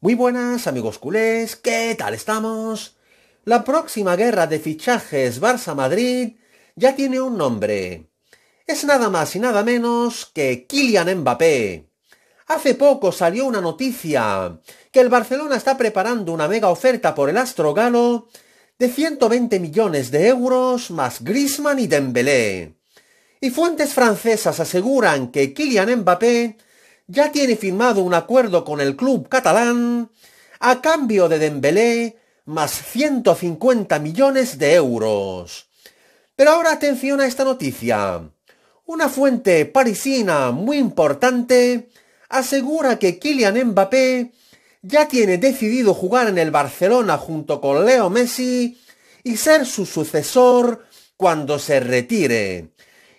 Muy buenas amigos culés, ¿qué tal estamos? La próxima guerra de fichajes Barça-Madrid ya tiene un nombre. Es nada más y nada menos que Kylian Mbappé. Hace poco salió una noticia que el Barcelona está preparando una mega oferta por el astro galo de 120 millones de euros más Grisman y Dembélé. Y fuentes francesas aseguran que Kylian Mbappé ya tiene firmado un acuerdo con el club catalán a cambio de Dembélé más 150 millones de euros. Pero ahora atención a esta noticia. Una fuente parisina muy importante asegura que Kylian Mbappé ya tiene decidido jugar en el Barcelona junto con Leo Messi y ser su sucesor cuando se retire.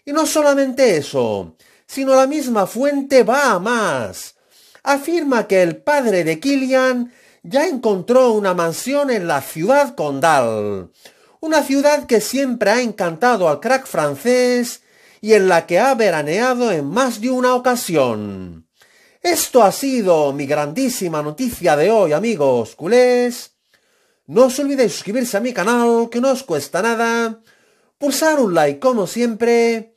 Y no solamente eso, sino la misma fuente va a más. Afirma que el padre de Killian ya encontró una mansión en la ciudad condal, una ciudad que siempre ha encantado al crack francés y en la que ha veraneado en más de una ocasión. Esto ha sido mi grandísima noticia de hoy, amigos culés. No os olvidéis suscribirse a mi canal, que no os cuesta nada, pulsar un like como siempre,